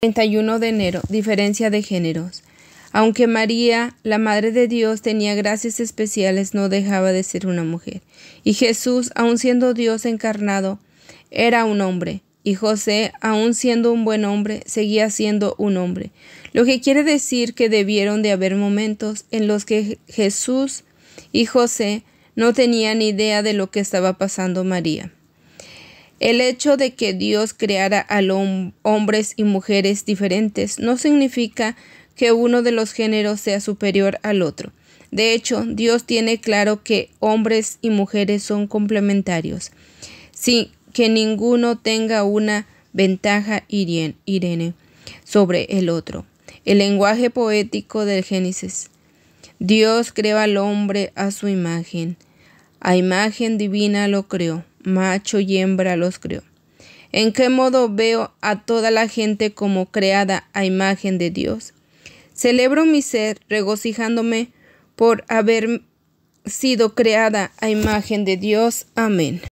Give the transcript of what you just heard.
31 de enero. Diferencia de géneros. Aunque María, la Madre de Dios, tenía gracias especiales, no dejaba de ser una mujer. Y Jesús, aun siendo Dios encarnado, era un hombre. Y José, aun siendo un buen hombre, seguía siendo un hombre. Lo que quiere decir que debieron de haber momentos en los que Jesús y José no tenían idea de lo que estaba pasando María. El hecho de que Dios creara a hombres y mujeres diferentes no significa que uno de los géneros sea superior al otro. De hecho, Dios tiene claro que hombres y mujeres son complementarios, sin que ninguno tenga una ventaja Irene sobre el otro. El lenguaje poético del Génesis. Dios creó al hombre a su imagen. A imagen divina lo creó macho y hembra los creó. ¿En qué modo veo a toda la gente como creada a imagen de Dios? Celebro mi ser regocijándome por haber sido creada a imagen de Dios. Amén.